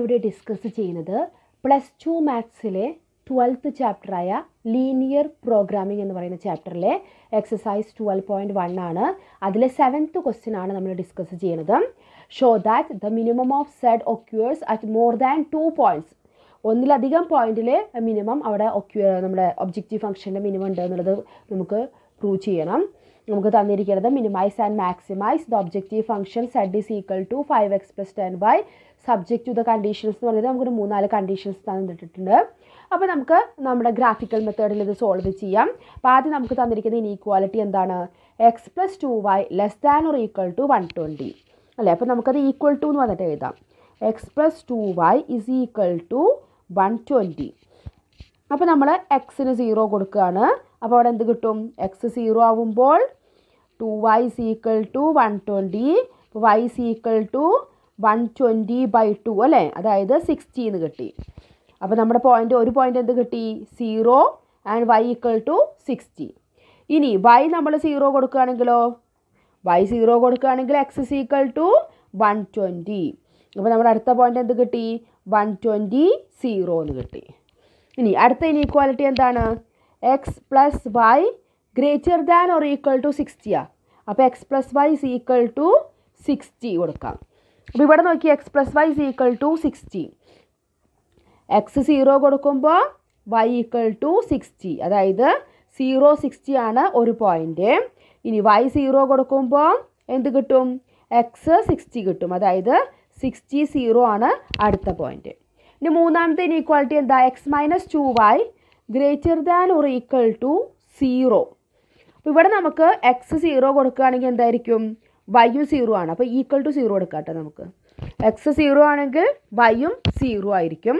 നമ്മളിവിടെ ഡിസ്കസ് ചെയ്യുന്നത് plus two മാത്സിലെ ട്വൽത്ത് ചാപ്റ്ററായ ലീനിയർ പ്രോഗ്രാമിംഗ് എന്ന് പറയുന്ന ചാപ്റ്ററിലെ എക്സസൈസ് ട്വൽവ് പോയിൻറ്റ് വൺ ആണ് അതിലെ സെവൻത്ത് ക്വസ്റ്റ്യൻ ആണ് നമ്മൾ ഡിസ്കസ് ചെയ്യുന്നത് show that the minimum of Z occurs at more than two points ഒന്നിലധികം പോയിന്റിൽ മിനിമം അവിടെ ഒക്യൂ നമ്മുടെ ഒബ്ജക്റ്റീവ് ഫംഗ്ഷൻ്റെ മിനിമം ഉണ്ട് എന്നുള്ളത് നമുക്ക് പ്രൂവ് ചെയ്യണം നമുക്ക് തന്നിരിക്കുന്നത് minimise and maximise the objective function Z is equal to five X plus ten by subject to the conditions എന്ന് പറയുന്നത് നമുക്കൊരു മൂന്നാല് കണ്ടീഷൻസ് തന്നിട്ടുണ്ട് അപ്പോൾ നമുക്ക് നമ്മുടെ ഗ്രാഫിക്കൽ മെത്തേഡിൽ ഇത് സോൾവ് ചെയ്യാം അപ്പോൾ ആദ്യം നമുക്ക് തന്നിരിക്കുന്ന ഇനീക്വാലിറ്റി എന്താണ് X plus two Y less than or equal to one twenty അല്ലേ അപ്പോൾ നമുക്കത് ഈക്വൽ ടു എന്ന് പറഞ്ഞിട്ട് എഴുതാം X plus two Y is equal to one twenty അപ്പോൾ നമ്മൾ എക്സിന് സീറോ കൊടുക്കുകയാണ് അപ്പോൾ അവിടെ എന്ത് കിട്ടും എക്സ് സീറോ ആവുമ്പോൾ two Y is equal to one twenty Y is equal to one twenty by two അല്ലേ അതായത് സിക്സ്റ്റി എന്ന് കിട്ടി അപ്പോൾ നമ്മുടെ പോയിൻ്റ് ഒരു പോയിൻ്റ് എന്ത് കിട്ടി zero and Y equal to sixty ഇനി വൈ നമ്മൾ സീറോ കൊടുക്കുകയാണെങ്കിലോ വൈ സീറോ കൊടുക്കുകയാണെങ്കിൽ X is equal to one twenty അപ്പോൾ നമ്മുടെ അടുത്ത പോയിൻ്റ് എന്ത് കിട്ടി വൺ ട്വൻറ്റി സീറോ എന്ന് കിട്ടി ഇനി അടുത്ത ഇനീക്വാലിറ്റി എന്താണ് X plus Y greater than or equal to സിക്സ്റ്റിയാ അപ്പോൾ X plus Y is equal to sixty കൊടുക്കാം അപ്പോൾ ഇവിടെ നോക്കി X plus Y is equal to sixty X zero കൊടുക്കുമ്പോൾ വൈ ഈക്വൽ ടു സിക്സ്റ്റി അതായത് സീറോ സിക്സ്റ്റി ആണ് ഒരു പോയിൻ്റ് ഇനി വൈ സീറോ കൊടുക്കുമ്പോൾ എന്ത് കിട്ടും എക്സ് സിക്സ്റ്റി കിട്ടും അതായത് സിക്സ്റ്റി സീറോ ആണ് അടുത്ത പോയിൻ്റ് ഇനി മൂന്നാമത്തെ ഇനി ഇനീക്വാളിറ്റി എന്താ X minus two Y greater than or equal to zero അപ്പോൾ ഇവിടെ നമുക്ക് എക്സ് സീറോ കൊടുക്കുകയാണെങ്കിൽ എന്തായിരിക്കും വൈയും സീറോ ആണ് അപ്പോൾ ഈക്വൽ ടു സീറോ കൊടുക്കാം നമുക്ക് എക്സ് സീറോ ആണെങ്കിൽ വൈയും സീറോ ആയിരിക്കും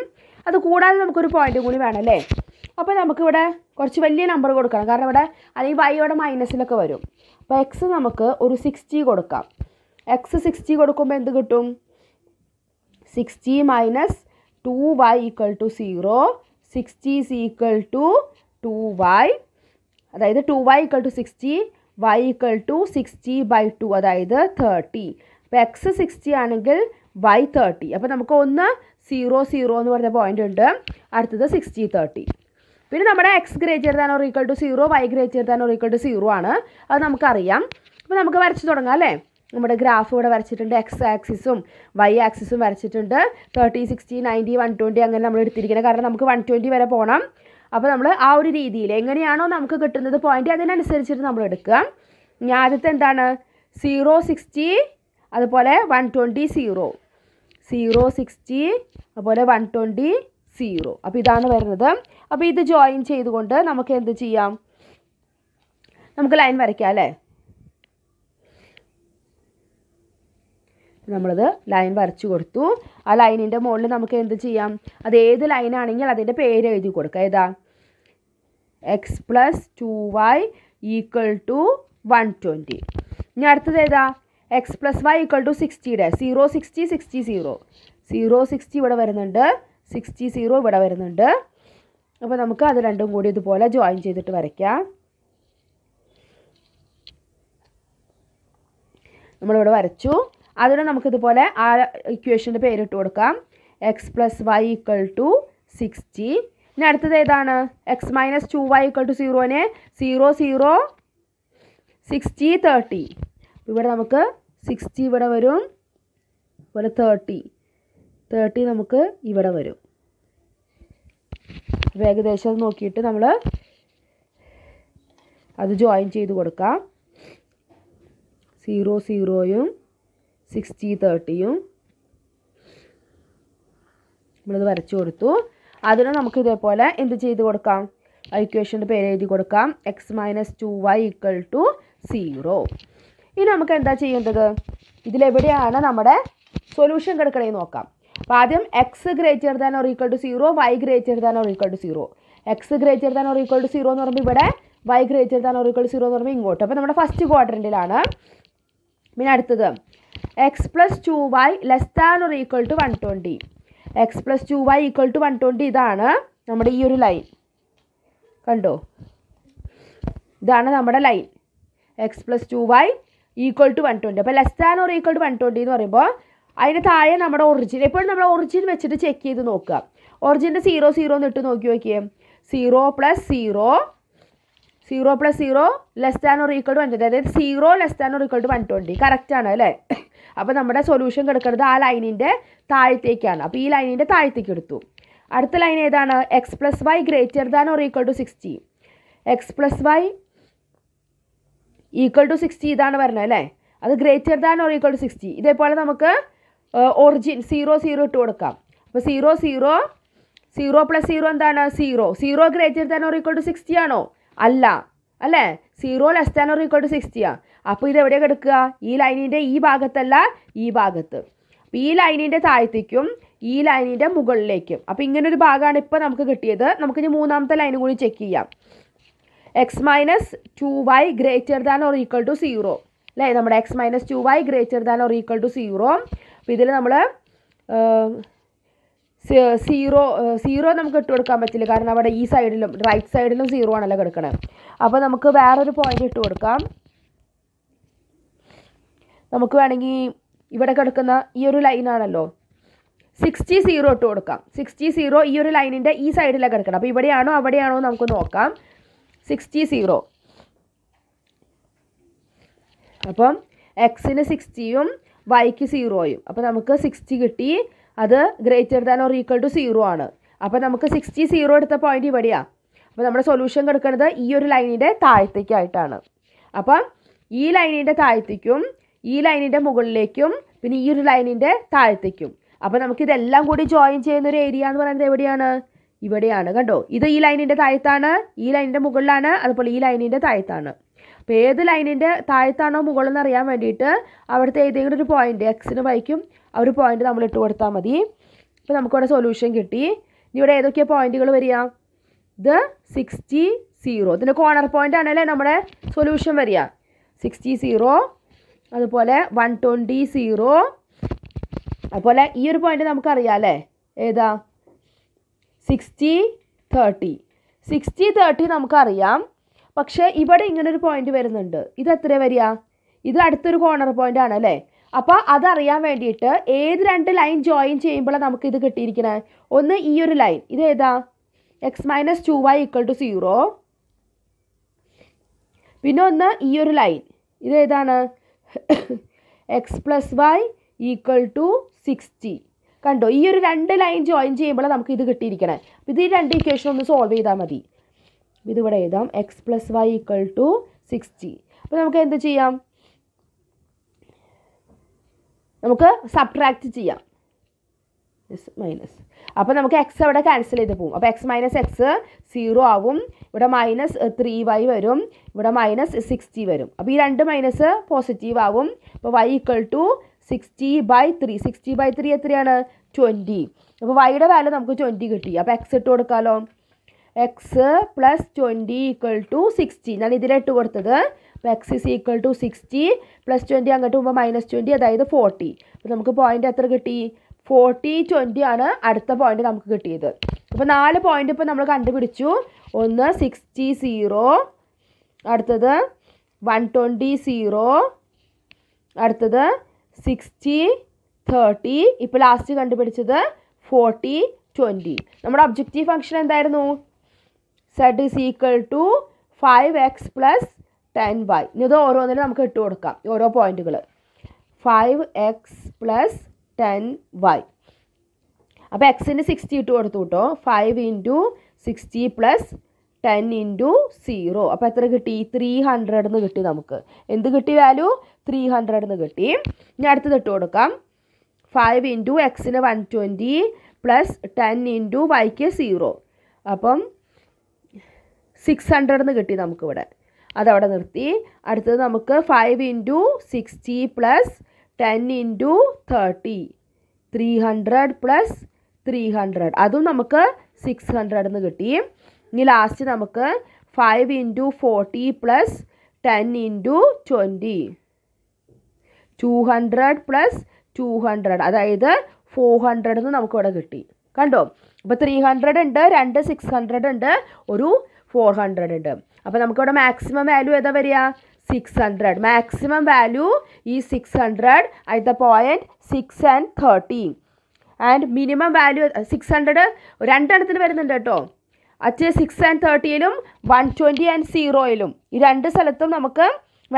അത് കൂടാതെ നമുക്കൊരു പോയിൻ്റ് കൂടി വേണം അല്ലേ അപ്പോൾ നമുക്കിവിടെ കുറച്ച് വലിയ നമ്പർ കൊടുക്കണം കാരണം ഇവിടെ അല്ലെങ്കിൽ വൈ ഇവിടെ മൈനസിലൊക്കെ വരും അപ്പോൾ എക്സ് നമുക്ക് ഒരു സിക്സ്റ്റി കൊടുക്കാം എക്സ് സിക്സ്റ്റി കൊടുക്കുമ്പോൾ എന്ത് കിട്ടും sixty minus two Y equal to zero sixty equal to two Y അതായത് two Y equal to sixty Y equal to sixty by two അതായത് തേർട്ടി അപ്പോൾ എക്സ് സിക്സ്റ്റി ആണെങ്കിൽ വൈ തേർട്ടി അപ്പോൾ നമുക്ക് ഒന്ന് സീറോ സീറോ എന്ന് പറഞ്ഞ പോയിൻ്റ് ഉണ്ട് അടുത്തത് സിക്സ്റ്റി തേർട്ടി പിന്നെ നമ്മുടെ X greater than or equal to zero Y greater than or equal to zero ആണ് അത് നമുക്കറിയാം അപ്പോൾ നമുക്ക് വരച്ച് തുടങ്ങാം അല്ലേ നമ്മുടെ ഗ്രാഫ് ഇവിടെ വരച്ചിട്ടുണ്ട് എക്സ് ആക്സിസും വൈ ആക്സിസും വരച്ചിട്ടുണ്ട് thirty sixty ninety one twenty അങ്ങനെ നമ്മൾ എടുത്തിരിക്കുന്നത് കാരണം നമുക്ക് വൺ ട്വൻറ്റി വരെ പോകണം അപ്പോൾ നമ്മൾ ആ ഒരു രീതിയിൽ എങ്ങനെയാണോ നമുക്ക് കിട്ടുന്നത് പോയിൻറ്റ് അതിനനുസരിച്ചിട്ട് നമ്മൾ എടുക്കുക ഞാൻ ആദ്യത്തെ എന്താണ് സീറോ സിക്സ്റ്റി അതുപോലെ one twenty zero zero sixty അതുപോലെ വൺ ട്വൻറ്റി സീറോ അപ്പോൾ ഇതാണ് വരുന്നത് അപ്പോൾ ഇത് ജോയിൻ ചെയ്തുകൊണ്ട് നമുക്ക് എന്ത് ചെയ്യാം നമുക്ക് ലൈൻ വരയ്ക്കാം അല്ലേ നമ്മളത് ലൈൻ വരച്ചു കൊടുത്തു ആ ലൈനിൻ്റെ മുകളിൽ നമുക്ക് എന്ത് ചെയ്യാം അത് ഏത് ലൈനാണെങ്കിൽ അതിൻ്റെ പേര് എഴുതി കൊടുക്കുക ഏതാ X plus two Y equal to one twenty ഇനി അടുത്തത് ഏതാ X plus Y equal to സിക്സ്റ്റിയുടെ zero sixty sixty zero zero sixty ഇവിടെ വരുന്നുണ്ട് സിക്സ്റ്റി സീറോ ഇവിടെ വരുന്നുണ്ട് അപ്പോൾ നമുക്ക് അത് രണ്ടും കൂടി ഇതുപോലെ ജോയിൻ ചെയ്തിട്ട് വരയ്ക്കാം നമ്മളിവിടെ വരച്ചു അതിന് നമുക്കിതുപോലെ ആ ഇക്വേഷൻ്റെ പേരിട്ട് കൊടുക്കാം X plus Y equal to sixty ഇനി അടുത്തത് ഏതാണ് X minus two Y equal to സീറോനെ സീറോ സീറോ സിക്സ്റ്റി തേർട്ടി ഇവിടെ നമുക്ക് സിക്സ്റ്റി ഇവിടെ വരും അതുപോലെ തേർട്ടി തേർട്ടി നമുക്ക് ഇവിടെ വരും ഏകദേശം നോക്കിയിട്ട് നമ്മൾ അത് ജോയിൻ ചെയ്ത് കൊടുക്കാം സീറോ സീറോയും സിക്സ്റ്റി തേർട്ടിയും നമ്മളിത് വരച്ചു കൊടുത്തു അതിന് നമുക്ക് ഇതേപോലെ എന്ത് ചെയ്ത് കൊടുക്കാം ആ ഇക്വേഷൻ്റെ പേര് എഴുതി കൊടുക്കാം X minus two Y equal to zero ഇനി നമുക്ക് എന്താ ചെയ്യേണ്ടത് ഇതിലെവിടെയാണ് നമ്മുടെ സൊല്യൂഷൻ കിടക്കണേന്ന് നോക്കാം അപ്പം ആദ്യം X greater than or equal to zero Y greater than or equal to zero X greater than or equal to zero എന്ന് പറയുമ്പോൾ ഇവിടെ Y greater than or equal to zero എന്ന് പറയുമ്പോൾ ഇങ്ങോട്ട് അപ്പോൾ നമ്മുടെ ഫസ്റ്റ് ക്വാഡ്രൻറ്റിലാണ് പിന്നെ അടുത്തത് X plus two Y less than ഒരു equal to one twenty X plus two Y equal to one twenty ഇതാണ് നമ്മുടെ ഈ ഒരു ലൈൻ കണ്ടോ ഇതാണ് നമ്മുടെ line X plus two Y equal to one twenty അപ്പോൾ ലെസ് ദാൻ ഒരു ഈക്വൽ ടു വൺ ട്വൻറ്റി എന്ന് പറയുമ്പോൾ അതിന് താഴെ നമ്മുടെ ഒറിജിൻ എപ്പോഴും നമ്മൾ ഒറിജിൻ വെച്ചിട്ട് ചെക്ക് ചെയ്ത് നോക്കുക ഒറിജിൻ്റെ സീറോ സീറോ എന്നിട്ട് നോക്കി നോക്കിയേ zero plus zero zero plus zero less than or equal to one twenty അതായത് zero less than or equal to one twenty correct ആണ് അല്ലേ അപ്പോൾ നമ്മുടെ സൊല്യൂഷൻ കിടക്കുന്നത് ആ ലൈനിൻ്റെ താഴത്തേക്കാണ് അപ്പോൾ ഈ ലൈനിൻ്റെ താഴത്തേക്ക് എടുത്തു അടുത്ത ലൈൻ ഏതാണ് x plus Y greater than or equal to sixty x plus y equal to sixty ഇതാണ് വരുന്നത് അല്ലേ അത് greater than or equal to sixty ഇതേപോലെ നമുക്ക് ഒറിജിൻ സീറോ സീറോ ഇട്ട് കൊടുക്കാം അപ്പോൾ zero zero zero plus zero എന്താണ് zero zero greater than or equal to sixty ആണോ അല്ല അല്ലേ zero less than or equal to സിക്സ്റ്റിയാണ് അപ്പോൾ ഇത് എവിടെയാണ് കിടക്കുക ഈ ലൈനിൻ്റെ ഈ ഭാഗത്തല്ല ഈ ഭാഗത്ത് അപ്പോൾ ഈ ലൈനിൻ്റെ താഴത്തേക്കും ഈ ലൈനിൻ്റെ മുകളിലേക്കും അപ്പോൾ ഇങ്ങനൊരു ഭാഗമാണ് ഇപ്പോൾ നമുക്ക് കിട്ടിയത് നമുക്കിനി മൂന്നാമത്തെ ലൈനും കൂടി ചെക്ക് ചെയ്യാം x minus two Y greater than or equal to zero അല്ലേ നമ്മുടെ x minus two Y greater than or equal to zero അപ്പോൾ ഇതിൽ നമ്മൾ സീറോ സീറോ നമുക്ക് ഇട്ട് കൊടുക്കാൻ പറ്റില്ല കാരണം അവിടെ ഈ സൈഡിലും റൈറ്റ് സൈഡിലും സീറോ ആണല്ലോ കിടക്കണത് അപ്പോൾ നമുക്ക് വേറൊരു പോയിന്റ് ഇട്ട് കൊടുക്കാം നമുക്ക് വേണമെങ്കിൽ ഇവിടെ കിടക്കുന്ന ഈ ഒരു ലൈനാണല്ലോ സിക്സ്റ്റി സീറോ ഇട്ട് കൊടുക്കാം സിക്സ്റ്റി സീറോ ഈ ഒരു ലൈനിൻ്റെ ഈ സൈഡിലാണ് കിടക്കണം അപ്പോൾ ഇവിടെയാണോ അവിടെയാണോ നമുക്ക് നോക്കാം സിക്സ്റ്റി സീറോ അപ്പം എക്സിന് സിക്സ്റ്റിയും വൈക്ക് സീറോയും അപ്പോൾ നമുക്ക് സിക്സ്റ്റി കിട്ടി അത് greater than or equal to zero ആണ് അപ്പോൾ നമുക്ക് സിക്സ്റ്റി സീറോ എടുത്ത പോയിന്റ് ഇവിടെയാണ് അപ്പോൾ നമ്മുടെ സൊല്യൂഷൻ കിടക്കുന്നത് ഈ ഒരു ലൈനിൻ്റെ താഴത്തേക്കായിട്ടാണ് അപ്പം ഈ ലൈനിൻ്റെ താഴത്തേക്കും ഈ ലൈനിൻ്റെ മുകളിലേക്കും പിന്നെ ഈ ഒരു ലൈനിൻ്റെ താഴത്തേക്കും അപ്പോൾ നമുക്കിതെല്ലാം കൂടി ജോയിൻ ചെയ്യുന്ന ഒരു ഏരിയ എന്ന് പറയുന്നത് എവിടെയാണ് ഇവിടെയാണ് കണ്ടോ ഇത് ഈ ലൈനിൻ്റെ താഴത്താണ് ഈ ലൈനിൻ്റെ മുകളിലാണ് അതുപോലെ ഈ ലൈനിൻ്റെ താഴത്താണ് അപ്പം ഏത് ലൈനിൻ്റെ താഴത്താണോ മുകളിലെന്ന് അറിയാൻ വേണ്ടിയിട്ട് അവിടുത്തെ ഏതെങ്കിലും ഒരു പോയിൻ്റ് എക്സിന് വൈക്കും ആ ഒരു പോയിൻ്റ് നമ്മൾ ഇട്ട് കൊടുത്താൽ മതി അപ്പോൾ നമുക്കിവിടെ സൊല്യൂഷൻ കിട്ടി ഇനി ഇവിടെ ഏതൊക്കെ പോയിന്റുകൾ വരിക ഇത് സിക്സ്റ്റി സീറോ ഇതിൻ്റെ കോർണർ പോയിൻ്റ് ആണല്ലേ നമ്മുടെ സൊല്യൂഷൻ വരിക സിക്സ്റ്റി സീറോ അതുപോലെ വൺ ട്വൻറ്റി സീറോ അതുപോലെ ഈ ഒരു പോയിന്റ് നമുക്കറിയാം അല്ലേ ഏതാ സിക്സ്റ്റി തേർട്ടി സിക്സ്റ്റി തേർട്ടി നമുക്കറിയാം പക്ഷേ ഇവിടെ ഇങ്ങനെ ഒരു പോയിന്റ് വരുന്നുണ്ട് ഇത് എത്ര വരിക ഇത് അടുത്തൊരു കോർണർ പോയിന്റ് ആണ് അല്ലേ അപ്പോൾ അതറിയാൻ വേണ്ടിയിട്ട് ഏത് രണ്ട് ലൈൻ ജോയിൻ ചെയ്യുമ്പോഴാണ് നമുക്ക് ഇത് കിട്ടിയിരിക്കുന്നത് ഒന്ന് ഈ ഒരു ലൈൻ ഇത് ഏതാ x minus two Y equal to zero പിന്നെ ഒന്ന് ഈ ഒരു ലൈൻ ഇത് ഏതാണ് x plus Y equal to sixty കണ്ടോ ഈ ഒരു രണ്ട് ലൈൻ ജോയിൻ ചെയ്യുമ്പോൾ നമുക്ക് ഇത് കിട്ടിയിരിക്കണേ ഇത് ഈ രണ്ട് ഇക്വേഷൻ ഒന്ന് സോൾവ് ചെയ്താൽ മതി ഇതിവിടെ എഴുതാം X plus Y equal to sixty അപ്പോൾ നമുക്ക് എന്ത് ചെയ്യാം നമുക്ക് സബ്ട്രാക്റ്റ് ചെയ്യാം എസ് മൈനസ് അപ്പോൾ നമുക്ക് എക്സ് അവിടെ ക്യാൻസൽ ചെയ്ത് പോകും അപ്പോൾ എക്സ് മൈനസ് എക്സ് സീറോ ആവും ഇവിടെ മൈനസ് ത്രീ വൈ വരും ഇവിടെ മൈനസ് സിക്സ്റ്റി വരും അപ്പോൾ ഈ രണ്ട് മൈനസ് പോസിറ്റീവ് ആവും അപ്പോൾ y equal to sixty by three sixty by three എത്രയാണ് ട്വൻറ്റി അപ്പോൾ വൈയുടെ വാല്യൂ നമുക്ക് ട്വൻറ്റി കിട്ടി അപ്പോൾ എക്സ് ഇട്ട് കൊടുക്കാമല്ലോ x plus twenty equal to sixty ഞാൻ ഇതിലിട്ട് കൊടുത്തത് അപ്പോൾ x is equal to sixty plus twenty അങ്ങോട്ട് പോകുമ്പോൾ മൈനസ് ട്വൻറ്റി അതായത് ഫോർട്ടി അപ്പോൾ നമുക്ക് പോയിൻ്റ് എത്ര കിട്ടി ഫോർട്ടി ട്വൻറ്റി ആണ് അടുത്ത പോയിൻ്റ് നമുക്ക് കിട്ടിയത് അപ്പോൾ നാല് പോയിൻ്റ് ഇപ്പോൾ നമ്മൾ കണ്ടുപിടിച്ചു ഒന്ന് സിക്സ്റ്റി സീറോ അടുത്തത് വൺ ട്വൻറ്റി സീറോ അടുത്തത് സിക്സ്റ്റി തേർട്ടി ഇപ്പോൾ ലാസ്റ്റ് കണ്ടുപിടിച്ചത് ഫോർട്ടി ട്വൻറ്റി നമ്മുടെ ഒബ്ജക്റ്റീവ് ഫംഗ്ഷൻ എന്തായിരുന്നു z is equal to five X plus ten y ഇത് ഓരോന്നിനും നമുക്ക് ഇട്ട് കൊടുക്കാം ഓരോ പോയിന്റുകൾ five X plus ten y അപ്പോൾ എക്സിന് സിക്സ്റ്റി ഇട്ട് കൊടുത്തു കേട്ടോ five into sixty plus ten into zero അപ്പോൾ എത്ര കിട്ടി ത്രീ ഹൺഡ്രഡ് എന്ന് കിട്ടി നമുക്ക് എന്ത് കിട്ടി വാല്യൂ ത്രീ ഹൺഡ്രഡ് എന്ന് കിട്ടി ഇനി അടുത്തത് ഇട്ട് കൊടുക്കാം ഫൈവ് ഇൻറ്റു എക്സിന് one twenty plus ten into വൈക്ക് സീറോ അപ്പം സിക്സ് ഹൺഡ്രഡ് എന്ന് കിട്ടി നമുക്കിവിടെ അതവിടെ നിർത്തി അടുത്തത് നമുക്ക് five into sixty plus ten into thirty three hundred plus three hundred അതും നമുക്ക് സിക്സ് ഹൺഡ്രഡ് എന്ന് കിട്ടി ഇനി ലാസ്റ്റ് നമുക്ക് five into forty plus ten into twenty two hundred plus two hundred അതായത് ഫോർ ഹൺഡ്രഡ് എന്ന് നമുക്കിവിടെ കിട്ടി കണ്ടോ അപ്പോൾ ത്രീ ഹൺഡ്രഡ് ഉണ്ട് രണ്ട് സിക്സ് ഹൺഡ്രഡ് ഉണ്ട് ഒരു ഫോർ ഹൺഡ്രഡ് ഉണ്ട് അപ്പോൾ നമുക്കിവിടെ മാക്സിമം വാല്യൂ ഏതാ വരിക സിക്സ് ഹൺഡ്രഡ് മാക്സിമം വാല്യൂ ഈ six hundred at the point six and thirteen and minimum value six hundred രണ്ടെണ്ണത്തിൽ വരുന്നുണ്ട് കേട്ടോ അറ്റ് സിക്സ് ആൻഡ് തേർട്ടിയിലും വൺ ട്വൻറ്റി ആൻഡ് സീറോയിലും ഈ രണ്ട് സ്ഥലത്തും നമുക്ക്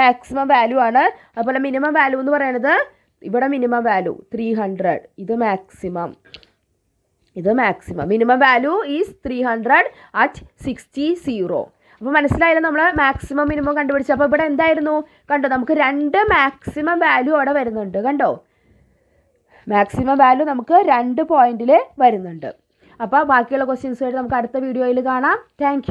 മാക്സിമം വാല്യൂ ആണ് അതുപോലെ മിനിമം വാല്യൂ എന്ന് പറയുന്നത് ഇവിടെ മിനിമം വാല്യൂ ത്രീ ഹൺഡ്രഡ് ഇത് മാക്സിമം ഇത് maximum minimum value is three hundred at sixty zero അപ്പോൾ മനസ്സിലായില്ല നമ്മൾ മാക്സിമം മിനിമം കണ്ടുപിടിച്ചു അപ്പോൾ ഇവിടെ എന്തായിരുന്നു കണ്ടോ നമുക്ക് രണ്ട് മാക്സിമം വാല്യൂ അവിടെ വരുന്നുണ്ട് കണ്ടോ മാക്സിമം വാല്യൂ നമുക്ക് രണ്ട് പോയിന്റിൽ വരുന്നുണ്ട് അപ്പോൾ ബാക്കിയുള്ള ആയിട്ട് നമുക്ക് അടുത്ത വീഡിയോയിൽ കാണാം താങ്ക്